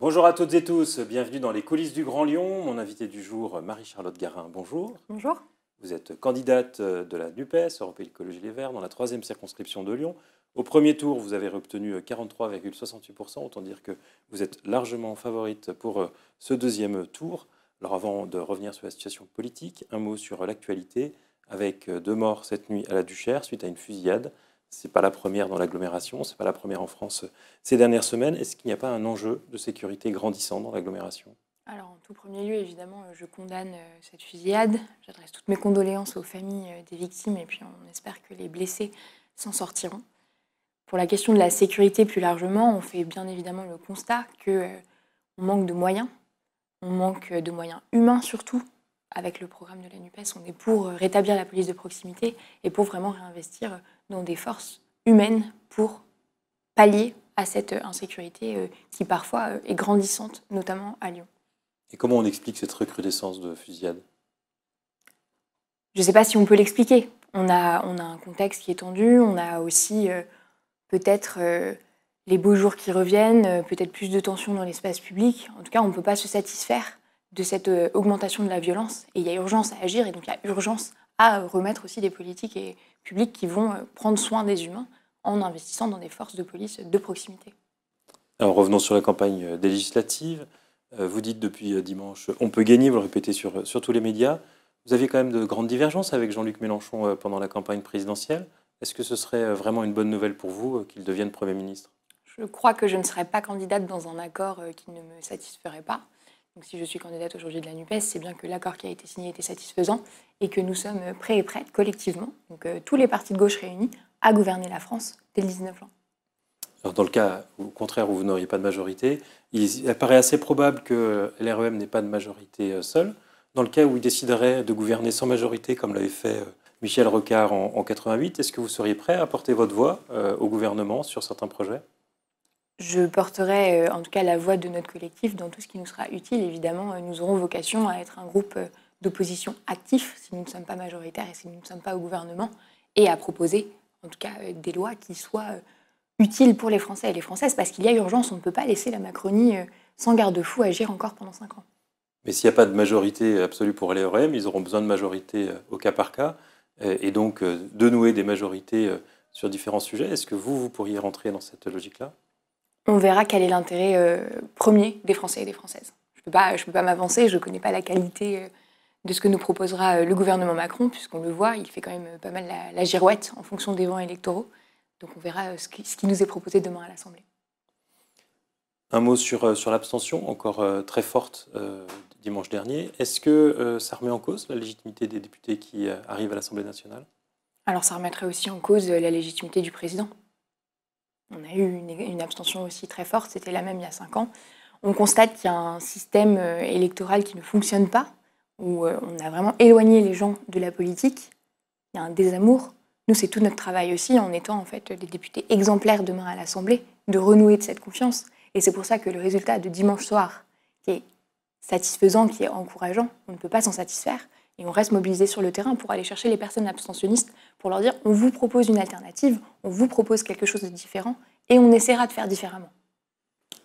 Bonjour à toutes et tous, bienvenue dans les coulisses du Grand Lyon. Mon invité du jour, Marie-Charlotte Garin, bonjour. Bonjour. Vous êtes candidate euh, de la NUPES, Europe Écologie Les Verts, dans la troisième circonscription de Lyon. Au premier tour, vous avez obtenu 43,68%, euh, autant dire que vous êtes largement favorite pour euh, ce deuxième tour. Alors avant de revenir sur la situation politique, un mot sur l'actualité, avec deux morts cette nuit à la Duchère suite à une fusillade n'est pas la première dans l'agglomération, c'est pas la première en France euh, ces dernières semaines. Est-ce qu'il n'y a pas un enjeu de sécurité grandissant dans l'agglomération Alors, en tout premier lieu, évidemment, euh, je condamne euh, cette fusillade. J'adresse toutes mes condoléances aux familles des victimes et puis on espère que les blessés s'en sortiront. Pour la question de la sécurité plus largement, on fait bien évidemment le constat qu'on manque de moyens, on manque de moyens humains surtout. Avec le programme de la NUPES, on est pour rétablir la police de proximité et pour vraiment réinvestir dans des forces humaines pour pallier à cette euh, insécurité euh, qui parfois euh, est grandissante, notamment à Lyon. Et comment on explique cette recrudescence de fusillades Je ne sais pas si on peut l'expliquer. On a, on a un contexte qui est tendu, on a aussi peut-être les beaux jours qui reviennent, peut-être plus de tensions dans l'espace public. En tout cas, on ne peut pas se satisfaire de cette augmentation de la violence. Et il y a urgence à agir, et donc il y a urgence à remettre aussi des politiques et publiques qui vont euh, prendre soin des humains en investissant dans des forces de police de proximité. Alors revenons sur la campagne euh, des législatives. Euh, vous dites depuis dimanche, on peut gagner, vous le répétez sur, sur tous les médias. Vous aviez quand même de grandes divergences avec Jean-Luc Mélenchon pendant la campagne présidentielle. Est-ce que ce serait vraiment une bonne nouvelle pour vous qu'il devienne Premier ministre Je crois que je ne serais pas candidate dans un accord qui ne me satisferait pas. Donc si je suis candidate aujourd'hui de la NUPES, c'est bien que l'accord qui a été signé était satisfaisant et que nous sommes prêts et prêts collectivement, donc euh, tous les partis de gauche réunis, à gouverner la France dès le 19 ans. Alors dans le cas au contraire où vous n'auriez pas de majorité, il apparaît assez probable que l'REM n'ait pas de majorité euh, seule. Dans le cas où il déciderait de gouverner sans majorité, comme l'avait fait euh, Michel Rocard en, 88, est-ce que vous seriez prêt à porter votre voix au gouvernement sur certains projets je porterai euh, en tout cas la voix de notre collectif dans tout ce qui nous sera utile. Évidemment, euh, nous aurons vocation à être un groupe euh, d'opposition actif si nous ne sommes pas majoritaires et si nous ne sommes pas au gouvernement, et à proposer en tout cas des lois qui soient utiles pour les Français et les Françaises, parce qu'il y a urgence, on ne peut pas laisser la Macronie sans garde-fou agir encore pendant cinq ans. Mais s'il n'y a pas de majorité absolue pour aller ils auront besoin de majorité au cas par cas, et donc de nouer des majorités sur différents sujets. Est-ce que vous, vous pourriez rentrer dans cette logique-là on verra quel est l'intérêt euh, premier des Français et des Françaises. Je ne peux pas, m'avancer, je ne connais pas la qualité euh, de ce que nous proposera euh, le gouvernement Macron, puisqu'on le voit, il fait quand même pas mal la, girouette en fonction des vents électoraux. Donc on verra ce qui, nous est proposé demain à l'Assemblée. Un mot sur, sur l'abstention, encore très forte dimanche dernier. Est-ce que ça remet en cause la légitimité des députés qui arrivent à l'Assemblée nationale Alors ça remettrait aussi en cause la légitimité du président on a eu une, abstention aussi très forte, c'était la même il y a cinq ans. On constate qu'il y a un système euh, électoral qui ne fonctionne pas, où euh, on a vraiment éloigné les gens de la politique. Il y a un désamour. Nous, c'est tout notre travail aussi, en étant en fait des députés exemplaires demain à l'Assemblée, de renouer de cette confiance. Et c'est pour ça que le résultat de dimanche soir, qui est satisfaisant, qui est encourageant, on ne peut pas s'en satisfaire. Et on reste mobilisé sur le terrain pour aller chercher les personnes abstentionnistes, pour leur dire on vous propose une alternative, on vous propose quelque chose de différent, et on essaiera de faire différemment.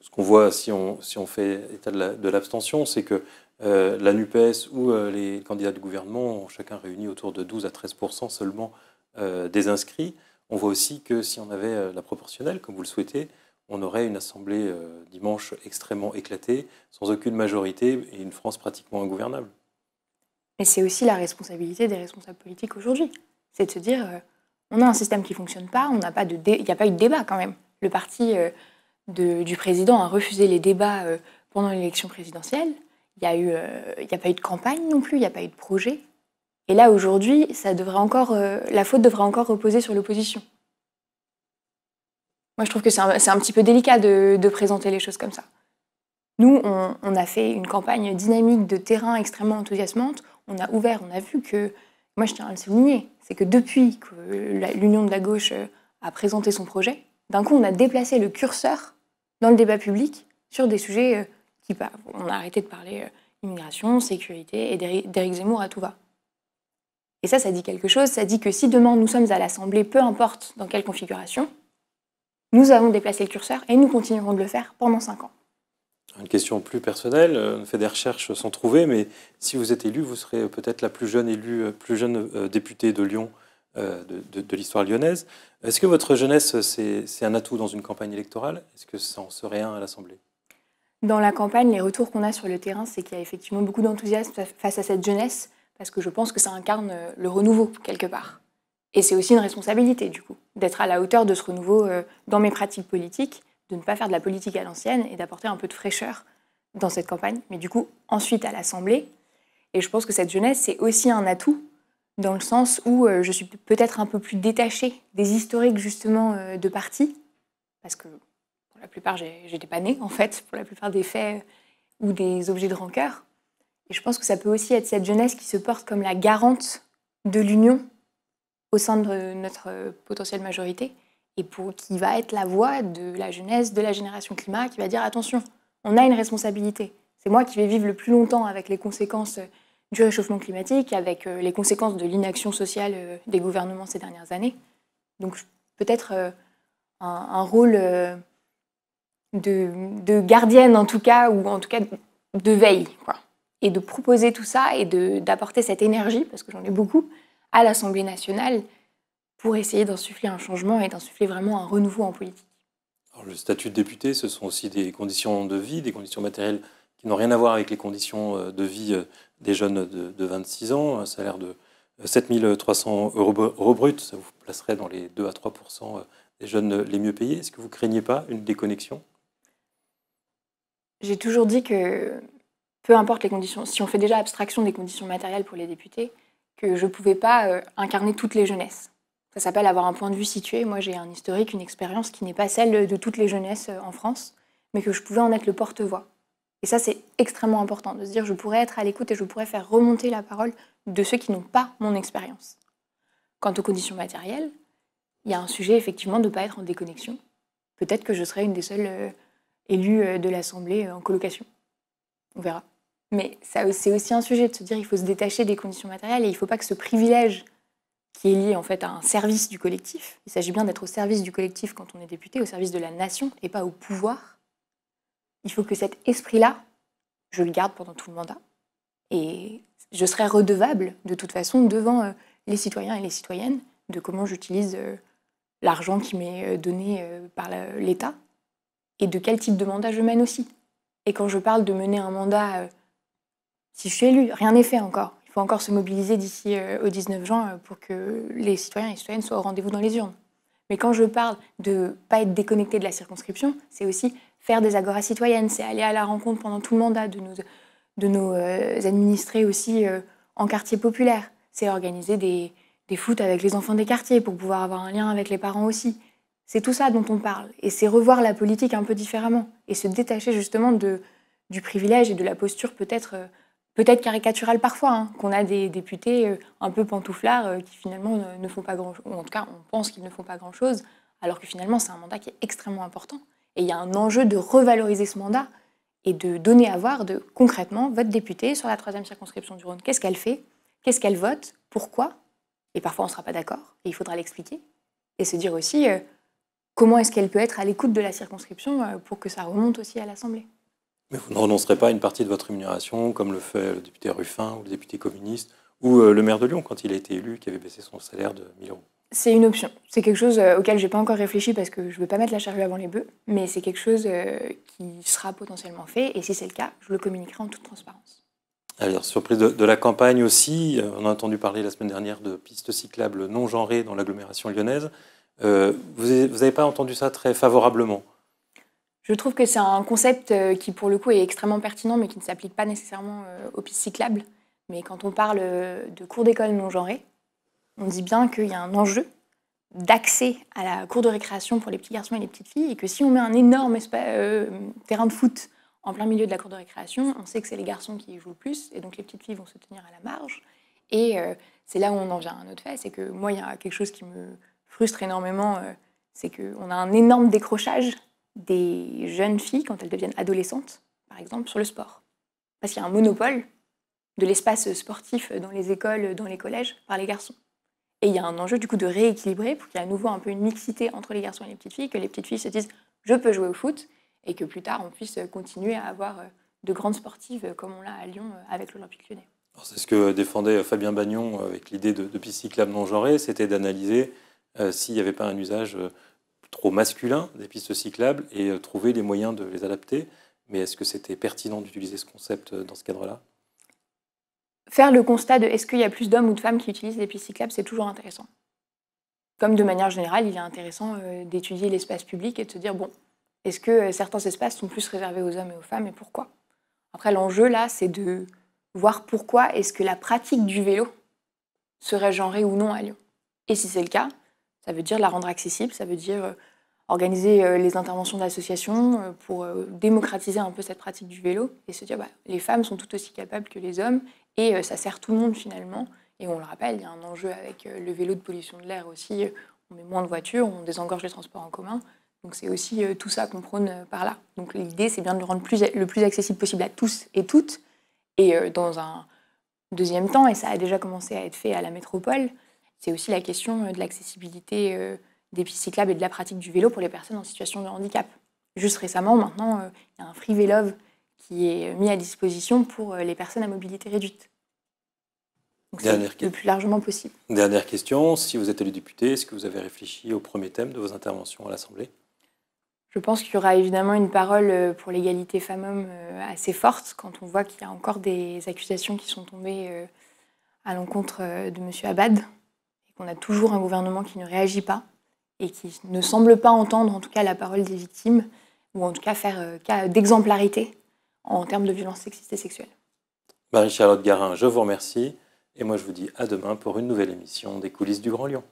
Ce qu'on voit si on, fait état de l'abstention, c'est que euh, la NUPES ou euh, les candidats du gouvernement ont chacun réuni autour de 12 à 13 seulement euh, des inscrits. On voit aussi que si on avait la proportionnelle, comme vous le souhaitez, on aurait une assemblée dimanche extrêmement éclatée, sans aucune majorité et une France pratiquement ingouvernable. Mais c'est aussi la responsabilité des responsables politiques aujourd'hui. C'est de se dire, euh, on a un système qui ne fonctionne pas, il n'y a pas eu de débat quand même. Le parti euh, du président a refusé les débats euh, pendant l'élection présidentielle. Il n'y a, pas eu de campagne non plus, il n'y a pas eu de projet. Et là, aujourd'hui, ça devrait encore, la faute devrait encore reposer sur l'opposition. Moi, je trouve que c'est un, petit peu délicat de, présenter les choses comme ça. Nous, on, a fait une campagne dynamique de terrain extrêmement enthousiasmante on a ouvert, on a vu que, moi je tiens à le souligner, c'est que depuis que l'Union de la gauche euh, a présenté son projet, d'un coup on a déplacé le curseur dans le débat public sur des sujets euh, qui, bah, on a arrêté de parler euh, immigration, sécurité, et d'Éric Zemmour à tout va. Et ça, ça dit quelque chose, ça dit que si demain nous sommes à l'Assemblée, peu importe dans quelle configuration, nous avons déplacé le curseur et nous continuerons de le faire pendant cinq ans une question plus personnelle. Euh, on fait des recherches sans trouver, mais si vous êtes élu, vous serez peut-être la plus jeune élue, euh, plus jeune euh, députée de Lyon de, de l'histoire lyonnaise. Est-ce que votre jeunesse, c'est un atout dans une campagne électorale Est-ce que ça en serait un à l'Assemblée Dans la campagne, les retours qu'on a sur le terrain, c'est qu'il y a effectivement beaucoup d'enthousiasme face à cette jeunesse, parce que je pense que ça incarne le renouveau quelque part. Et c'est aussi une responsabilité, du coup, d'être à la hauteur de ce renouveau dans mes pratiques politiques de ne pas faire de la politique à l'ancienne et d'apporter un peu de fraîcheur dans cette campagne, mais du coup ensuite à l'Assemblée. Et je pense que cette jeunesse, c'est aussi un atout, dans le sens où euh, je suis peut-être un peu plus détachée des historiques justement euh, de parti, parce que pour la plupart, j'étais pas née en fait, pour la plupart des faits euh, ou des objets de rancœur. Et je pense que ça peut aussi être cette jeunesse qui se porte comme la garante de l'union au sein de notre potentielle majorité et pour, qui va être la voix de la jeunesse, de la génération climat, qui va dire attention, on a une responsabilité. C'est moi qui vais vivre le plus longtemps avec les conséquences euh, du réchauffement climatique, avec euh, les conséquences de l'inaction sociale euh, des gouvernements ces dernières années. Donc peut-être un, rôle de, gardienne en tout cas, ou en tout cas de veille. Quoi. Et de proposer tout ça et d'apporter cette énergie, parce que j'en ai beaucoup, à l'Assemblée nationale pour essayer d'insuffler un changement et d'insuffler vraiment un renouveau en politique. le statut de député, ce sont aussi des conditions de vie, des conditions matérielles qui n'ont rien à voir avec les conditions euh, de vie euh, des jeunes de, 26 ans, un salaire de 7300 euh, euros brut, ça vous placerait dans les 2 à 3 des jeunes les mieux payés. Est-ce que vous craignez pas une déconnexion J'ai toujours dit que peu importe les conditions, si on fait déjà abstraction des conditions matérielles pour les députés, que je ne pouvais pas incarner toutes les jeunesses. Ça s'appelle avoir un point de vue situé. Moi, j'ai un historique, une expérience qui n'est pas celle de toutes les jeunesses euh, en France, mais que je pouvais en être le porte-voix. Et ça, c'est extrêmement important de se dire je pourrais être à l'écoute et je pourrais faire remonter la parole de ceux qui n'ont pas mon expérience. Quant aux conditions matérielles, il y a un sujet effectivement de ne pas être en déconnexion. Peut-être que je serai une des seules euh, élues euh, de l'Assemblée en colocation. On verra. Mais c'est aussi un sujet de se dire il faut se détacher des conditions matérielles et il ne faut pas que ce privilège qui est lié en fait à un service du collectif. Il s'agit bien d'être au service du collectif quand on est député, au service de la nation et pas au pouvoir. Il faut que cet esprit-là, je le garde pendant tout le mandat. Et je serai redevable de toute façon devant euh, les citoyens et les citoyennes de comment j'utilise euh, l'argent qui m'est euh, donné par l'État et de quel type de mandat je mène aussi. Et quand je parle de mener un mandat, si je suis élu, rien n'est fait encore encore se mobiliser d'ici euh, au 19 juin euh, pour que les citoyens et citoyennes soient au rendez-vous dans les urnes. Mais quand je parle de pas être déconnecté de la circonscription, c'est aussi faire des agoras citoyennes, c'est aller à la rencontre pendant tout le mandat de nos, de nos euh, administrés aussi en quartier populaire, c'est organiser des, des avec les enfants des quartiers pour pouvoir avoir un lien avec les parents aussi. C'est tout ça dont on parle, et c'est revoir la politique un peu différemment, et se détacher justement du privilège et de la posture peut-être peut-être caricatural parfois, hein, qu'on a des députés euh, un peu pantouflards euh, qui finalement ne, font pas grand-chose, ou en tout cas on pense qu'ils ne font pas grand-chose, alors que finalement c'est un mandat qui est extrêmement important. Et il y a un enjeu de revaloriser ce mandat et de donner à voir de, concrètement votre députée sur la troisième circonscription du Rhône, qu'est-ce qu'elle fait, qu'est-ce qu'elle vote, pourquoi, et parfois on ne sera pas d'accord, et il faudra l'expliquer, et se dire aussi euh, comment est-ce qu'elle peut être à l'écoute de la circonscription pour que ça remonte aussi à l'Assemblée. Mais vous ne renoncerez pas à une partie de votre rémunération, comme le fait le député Ruffin ou le député communiste, ou euh, le maire de Lyon, quand il a été élu, qui avait baissé son salaire de 1 000 euros. C'est une option. C'est quelque chose euh, auquel je n'ai pas encore réfléchi parce que je ne veux pas mettre la charrue avant les bœufs, mais c'est quelque chose euh, qui sera potentiellement fait et si c'est le cas, je le communiquerai en toute transparence. Alors, surprise de, la campagne aussi, on a entendu parler la semaine dernière de pistes cyclables non genrées dans l'agglomération lyonnaise. vous n'avez pas entendu ça très favorablement je trouve que c'est un concept euh, qui, pour le coup, est extrêmement pertinent, mais qui ne s'applique pas nécessairement euh, aux pistes cyclables. Mais quand on parle euh, de cours d'école non genrés, on dit bien qu'il y a un enjeu d'accès à la cour de récréation pour les petits garçons et les petites filles, et que si on met un énorme terrain de foot en plein milieu de la cour de récréation, on sait que c'est les garçons qui y jouent le plus, et donc les petites filles vont se tenir à la marge. Et c'est là où on en vient à un autre fait, c'est que moi, il y a quelque chose qui me frustre énormément, c'est qu'on a un énorme décrochage des jeunes filles quand elles deviennent adolescentes, par exemple, sur le sport. Parce qu'il y a un monopole de l'espace sportif dans les écoles, dans les collèges, par les garçons. Et il y a un enjeu du coup de rééquilibrer pour qu'il y ait à nouveau un peu une mixité entre les garçons et les petites filles, que les petites filles se disent je peux jouer au foot et que plus tard on puisse continuer à avoir de grandes sportives comme on l'a à Lyon avec l'Olympique lyonnais. C'est ce que défendait Fabien Bagnon avec l'idée de, de piste cyclable non genrée, c'était d'analyser euh, s'il n'y avait pas un usage euh, trop masculin des pistes cyclables et euh, trouver les moyens de les adapter. Mais est-ce que c'était pertinent d'utiliser ce concept euh, dans ce cadre-là Faire le constat de est-ce qu'il y a plus d'hommes ou de femmes qui utilisent les pistes cyclables, c'est toujours intéressant. Comme de manière générale, il est intéressant euh, d'étudier l'espace public et de se dire, bon, est-ce que certains espaces sont plus réservés aux hommes et aux femmes et pourquoi Après, l'enjeu là, c'est de voir pourquoi est-ce que la pratique du vélo serait genrée ou non à Lyon. Et si c'est le cas, ça veut dire la rendre accessible, ça veut dire euh, organiser euh, les interventions d'associations euh, pour démocratiser un peu cette pratique du vélo et se dire bah, les femmes sont tout aussi capables que les hommes et ça sert tout le monde finalement. Et on le rappelle, il y a un enjeu avec le vélo de pollution de l'air aussi. On met moins de voitures, on désengorge les transports en commun. Donc c'est aussi tout ça qu'on prône par là. Donc l'idée, c'est bien de le rendre le plus accessible possible à tous et toutes. Et dans un deuxième temps, et ça a déjà commencé à être fait à la métropole, c'est aussi la question euh, de l'accessibilité euh, des pistes cyclables et de la pratique du vélo pour les personnes en situation de handicap. Juste récemment, maintenant, euh, il y a un Free vélo qui est mis à disposition pour les personnes à mobilité réduite. le plus largement possible. Dernière question, si vous êtes le député, est-ce que vous avez réfléchi au premier thème de vos interventions à l'Assemblée Je pense qu'il y aura évidemment une parole pour l'égalité femmes-hommes assez forte quand on voit qu'il y a encore des accusations qui sont tombées à l'encontre de M. Abad, on a toujours un gouvernement qui ne réagit pas et qui ne semble pas entendre en tout cas la parole des victimes ou en tout cas faire euh, cas d'exemplarité en termes de violence sexistes et sexuelles. Marie-Charlotte Garin, je vous remercie et moi je vous dis à demain pour une nouvelle émission des coulisses du Grand Lyon.